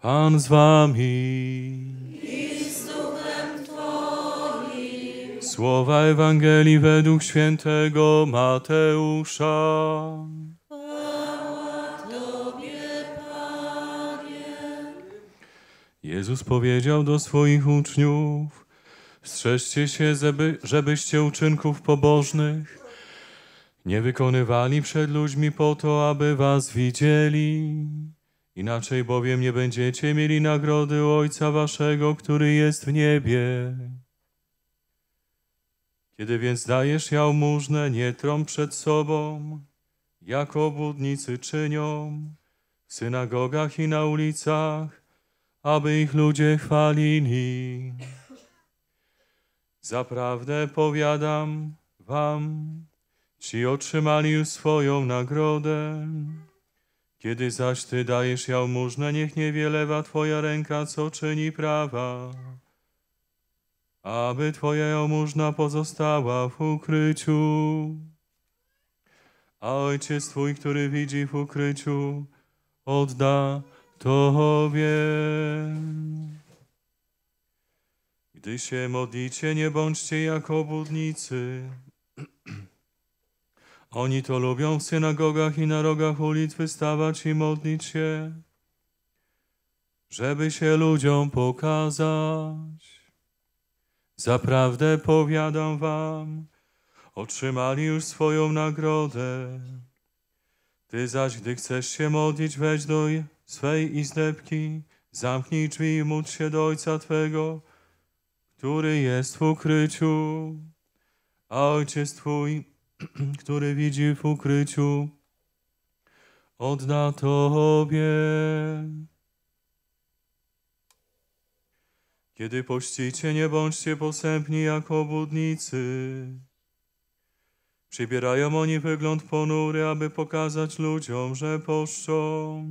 Pan z wami. I z duchem Słowa Ewangelii według świętego Mateusza. Tobie, Panie. Jezus powiedział do swoich uczniów, strzeżcie się, żebyście uczynków pobożnych nie wykonywali przed ludźmi po to, aby was widzieli. Inaczej bowiem nie będziecie mieli nagrody Ojca Waszego, który jest w niebie. Kiedy więc dajesz jałmużnę, nie trąb przed sobą, jak obudnicy czynią w synagogach i na ulicach, aby ich ludzie chwalili. Zaprawdę powiadam wam, ci otrzymali już swoją nagrodę. Kiedy zaś Ty dajesz jałmużnę, niech nie wielewa Twoja ręka, co czyni prawa, aby Twoja jałmużna pozostała w ukryciu. A Ojciec Twój, który widzi w ukryciu, odda Tobie. Gdy się modlicie, nie bądźcie jak obudnicy, oni to lubią w synagogach i na rogach ulic wystawać i modlić się, żeby się ludziom pokazać. Zaprawdę powiadam wam, otrzymali już swoją nagrodę. Ty zaś, gdy chcesz się modlić, weź do swej izdebki, zamknij drzwi i módl się do Ojca Twego, który jest w ukryciu, a Ojciec Twój który widzi w ukryciu, odda Tobie. Kiedy pościcie, nie bądźcie posępni jak obłudnicy. Przybierają oni wygląd ponury, aby pokazać ludziom, że poszczą.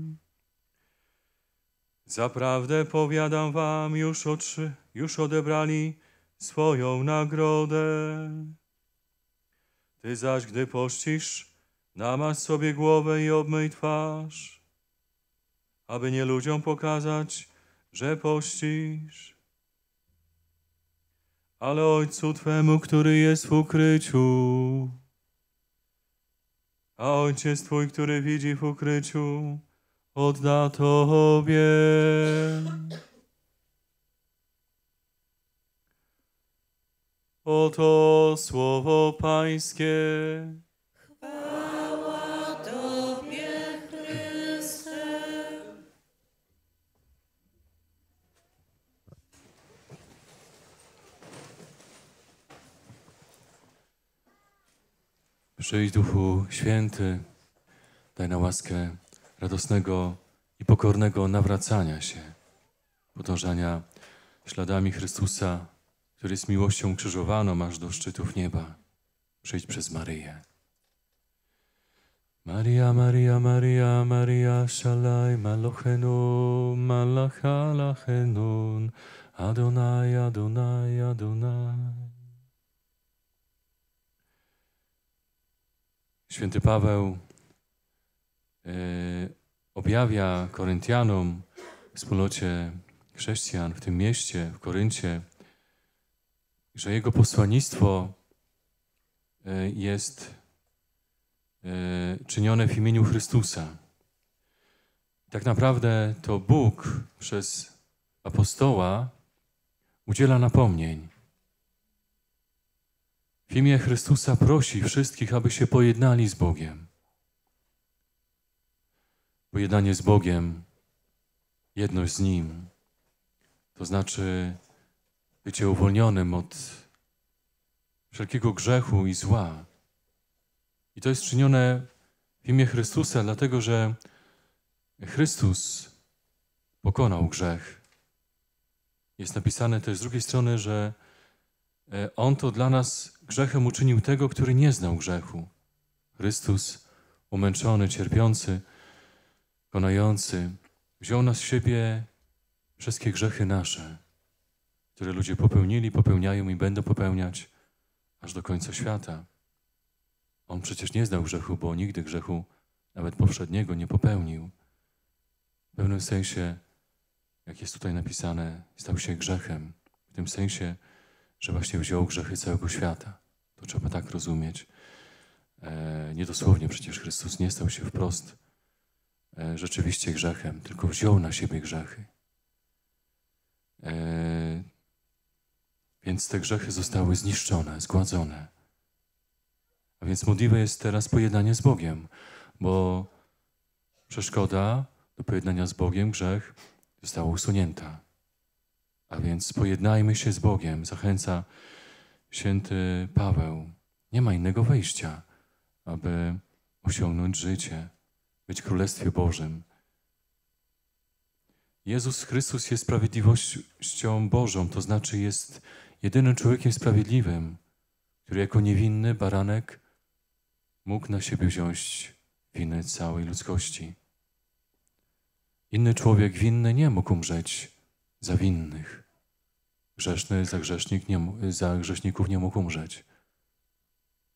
Zaprawdę powiadam wam, już, otrzy, już odebrali swoją nagrodę. Ty zaś, gdy pościsz, namasz sobie głowę i obmyj twarz, aby nie ludziom pokazać, że pościsz. Ale Ojcu Twemu, który jest w ukryciu, a Ojciec Twój, który widzi w ukryciu, odda Tobie. Oto słowo Pańskie. Chwała Tobie, Chryste. Przyjdź Duchu Święty, daj na łaskę radosnego i pokornego nawracania się, podążania śladami Chrystusa który z miłością krzyżowano aż do szczytów nieba, przyjdź przez Maryję. Maria, Maria, Maria, Maria, szalaj malochenu, malachalachenun, Adonai, Adonai, Adonai. Święty Paweł e, objawia Koryntianom, wspólnocie chrześcijan w tym mieście, w Koryncie, że jego posłannictwo e, jest e, czynione w imieniu Chrystusa. Tak naprawdę to Bóg przez apostoła udziela napomnień. W imię Chrystusa prosi wszystkich, aby się pojednali z Bogiem. Pojednanie z Bogiem, jedność z Nim, to znaczy bycie uwolnionym od wszelkiego grzechu i zła. I to jest czynione w imię Chrystusa, dlatego że Chrystus pokonał grzech. Jest napisane też z drugiej strony, że e, On to dla nas grzechem uczynił tego, który nie znał grzechu. Chrystus umęczony, cierpiący, konający, wziął nas w siebie wszystkie grzechy nasze które ludzie popełnili, popełniają i będą popełniać aż do końca świata. On przecież nie zdał grzechu, bo nigdy grzechu, nawet poprzedniego, nie popełnił. W pewnym sensie, jak jest tutaj napisane, stał się grzechem. W tym sensie, że właśnie wziął grzechy całego świata. To trzeba tak rozumieć. E, niedosłownie przecież Chrystus nie stał się wprost e, rzeczywiście grzechem, tylko wziął na siebie grzechy. E, więc te grzechy zostały zniszczone, zgładzone. A więc modliwe jest teraz pojednanie z Bogiem, bo przeszkoda do pojednania z Bogiem, grzech, została usunięta. A więc pojednajmy się z Bogiem, zachęca święty Paweł. Nie ma innego wejścia, aby osiągnąć życie, być w Królestwie Bożym. Jezus Chrystus jest sprawiedliwością Bożą, to znaczy jest jedynym człowiekiem sprawiedliwym, który jako niewinny baranek mógł na siebie wziąć winę całej ludzkości. Inny człowiek winny nie mógł umrzeć za winnych. Grzeszny za, grzesznik nie, za grzeszników nie mógł umrzeć.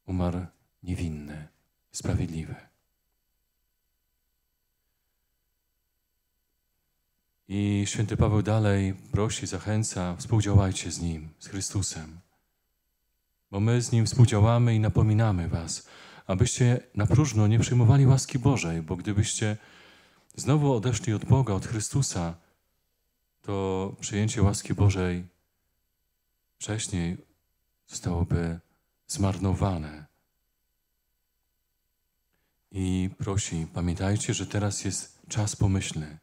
Umarł niewinny, sprawiedliwy. I święty Paweł dalej prosi, zachęca, współdziałajcie z Nim, z Chrystusem. Bo my z Nim współdziałamy i napominamy Was, abyście na próżno nie przyjmowali łaski Bożej, bo gdybyście znowu odeszli od Boga, od Chrystusa, to przyjęcie łaski Bożej wcześniej zostałoby zmarnowane. I prosi, pamiętajcie, że teraz jest czas pomyślny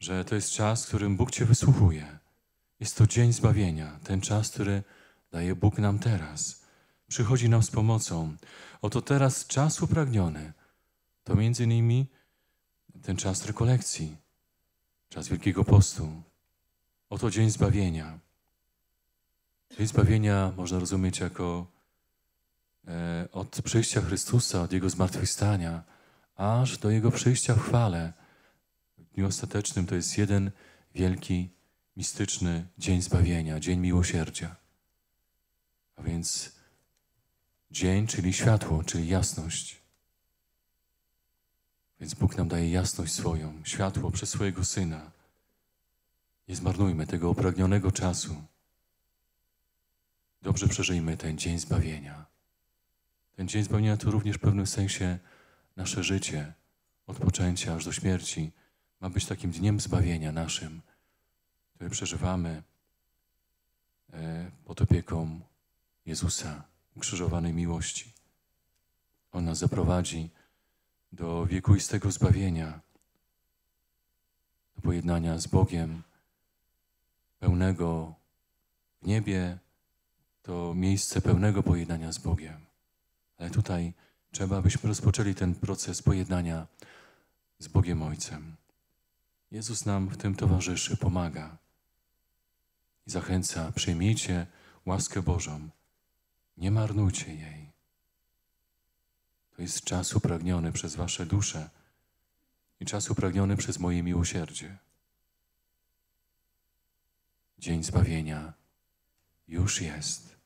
że to jest czas, w którym Bóg Cię wysłuchuje. Jest to dzień zbawienia, ten czas, który daje Bóg nam teraz. Przychodzi nam z pomocą. Oto teraz czas upragniony. To między innymi ten czas rekolekcji, czas Wielkiego Postu. Oto dzień zbawienia. Dzień zbawienia można rozumieć jako e, od przyjścia Chrystusa, od Jego zmartwychwstania, aż do Jego przyjścia w chwale – dniu ostatecznym to jest jeden wielki, mistyczny dzień zbawienia, dzień miłosierdzia. A więc dzień, czyli światło, czyli jasność. Więc Bóg nam daje jasność swoją, światło przez swojego Syna. Nie zmarnujmy tego opragnionego czasu. Dobrze przeżyjmy ten dzień zbawienia. Ten dzień zbawienia to również w pewnym sensie nasze życie, od poczęcia aż do śmierci ma być takim dniem zbawienia naszym, który przeżywamy e, pod opieką Jezusa, ukrzyżowanej miłości. On nas zaprowadzi do wiekuistego zbawienia, do pojednania z Bogiem, pełnego w niebie, to miejsce pełnego pojednania z Bogiem. Ale tutaj trzeba, abyśmy rozpoczęli ten proces pojednania z Bogiem Ojcem. Jezus nam w tym towarzyszy, pomaga i zachęca: przyjmijcie łaskę Bożą, nie marnujcie jej. To jest czas upragniony przez Wasze dusze i czas upragniony przez moje miłosierdzie. Dzień zbawienia już jest.